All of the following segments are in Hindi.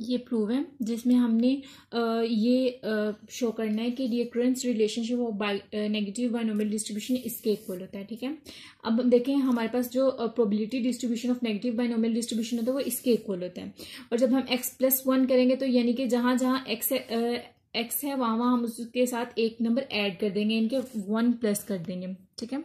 ये प्रूव है जिसमें हमने ये शो करना है कि recurrence relationship of by negative binomial distribution इसके इक्वल होता है ठीक है अब देखें हमारे पास जो probability distribution of negative binomial distribution होता है वो इसके इक्वल होता है और जब हम एक्स प्लस वन करेंगे तो यानी कि जहाँ जहाँ एक्स एक्स है वहाँ वहाँ हम उसके साथ एक नंबर ऐड कर देंगे इनके वन प्लस कर देंगे ठीक है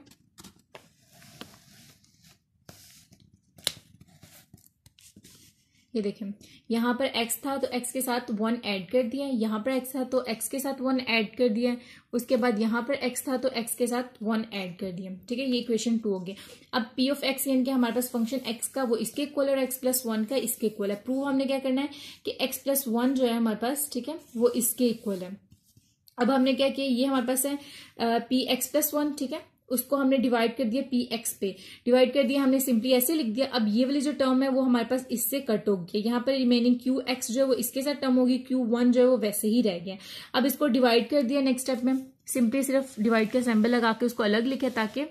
ये देखें यहाँ पर x था तो x के साथ वन ऐड कर दिया है यहाँ पर x था तो x के साथ वन ऐड कर दिया है उसके बाद यहाँ पर x था तो x के साथ वन ऐड कर दिया ठीक है ये इक्वेशन टू हो गया अब p ऑफ x यानी कि हमारे पास फंक्शन x का वो इसके इक्वल और x प्लस वन का इसके इक्वल है प्रूव हमने क्या करना है कि x प्लस वन जो है हमारे पास ठीक है वो इसके इक्वल है अब हमने क्या किया ये हमारे पास है पी एक्स प्लस वन ठीक है उसको हमने डिवाइड कर दिया पी एक्स पे डिवाइड कर दिया हमने सिंपली ऐसे लिख दिया अब ये वाली जो टर्म है वो हमारे पास इससे कट होगी यहाँ पर रिमेनिंग क्यू एक्स जो है वो इसके साथ टर्म होगी क्यू वन जो है वो वैसे ही रह गया अब इसको डिवाइड कर दिया नेक्स्ट स्टेप में सिंपली सिर्फ डिवाइड का सैम्पल लगा के उसको अलग लिखे ताकि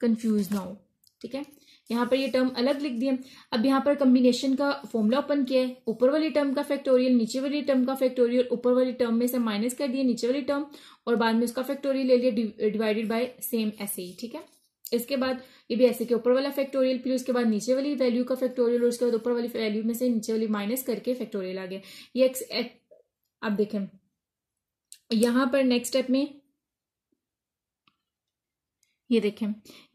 कंफ्यूज ना हो ठीक है यहाँ पर ये टर्म अलग लिख दिए अब यहाँ पर कम्बिनेशन का फॉर्मूला ओपन किया है ऊपर वाली टर्म का फैक्टोरियल नीचे वाली टर्म का फैक्टोरियल ऊपर वाली टर्म में से माइनस कर दिए नीचे वाली टर्म और बाद में उसका फैक्टोरियल ले लिया डिवाइडेड बाय सेम ऐसे ही ठीक है इसके बाद ये भी ऐसे के ऊपर वाला फैक्टोरियल फिर उसके बाद नीचे वाली वैल्यू का फैक्टोरियल और उसके बाद ऊपर वाली वैल्यू में से नीचे वाली माइनस करके फैक्टोरियल आ गया ये एक्स आप देखें यहाँ पर नेक्स्ट स्टेप में ये देखें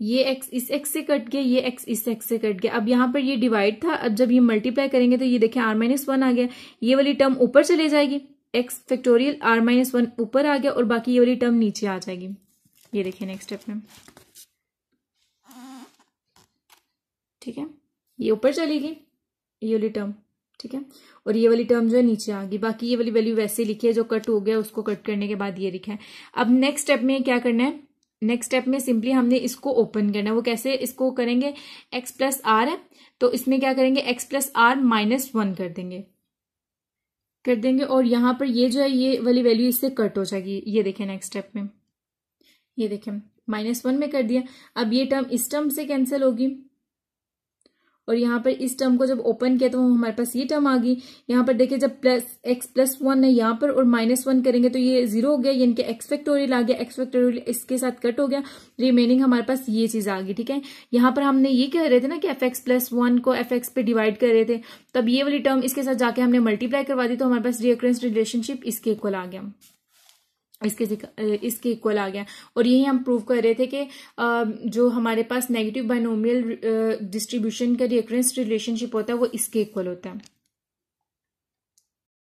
ये एक्स इस एक्स से कट गया ये एक्स इस एक्स से कट गया अब यहाँ पर ये डिवाइड था अब जब ये मल्टीप्लाई करेंगे तो ये देखें आर माइनस वन आ गया ये वाली टर्म ऊपर चले जाएगी x factorial r minus one ऊपर आ गया और बाकी ये वाली टर्म नीचे आ जाएगी ये देखिए नेक्स्ट स्टेप में ठीक है ये ऊपर चलेगी ये वाली टर्म ठीक है और ये वाली टर्म जो है नीचे आ गई बाकी ये वाली वैल्यू वैसे लिखी है जो कट हो गया उसको कट करने के बाद ये लिखा है अब नेक्स्ट स्टेप में क्या करना है नेक्स्ट स्टेप में सिंपली हमने इसको ओपन करना है वो कैसे इसको करेंगे एक्स प्लस आर है तो इसमें क्या करेंगे x plus r minus one कर देंगे कर देंगे और यहां पर ये जो है ये वाली वैल्यू इससे कट हो जाएगी ये देखें नेक्स्ट स्टेप में ये देखें माइनस वन में कर दिया अब ये टर्म इस टर्म से कैंसिल होगी और यहाँ पर इस टर्म को जब ओपन किया तो हमारे पास ये टर्म आ गई यहाँ पर देखिए जब प्लस एक्स प्लस वन है यहाँ पर और माइनस वन करेंगे तो ये जीरो हो गया यानी कि एक्स फैक्टोरियल आ गया एक्स फैक्टोरियल इसके साथ कट हो गया रिमेनिंग हमारे पास ये चीज आ गई ठीक है यहाँ पर हमने ये कह रहे थे ना कि एफ एक्स प्लस वन को एफ एक्स पे डिवाइड कर रहे थे तब ये वाली टर्म इसके साथ जाके हमने मल्टीप्लाई करवा दी तो हमारे पास रियक्रेंस रिलेशनशिप इसके इक्वल आ गया इसके इसके इक्वल आ गया और यही हम प्रूव कर रहे थे कि जो हमारे पास नेगेटिव बाइनोमियल डिस्ट्रीब्यूशन का रिकरेंस रिलेशनशिप होता है वो इसके इक्वल होता है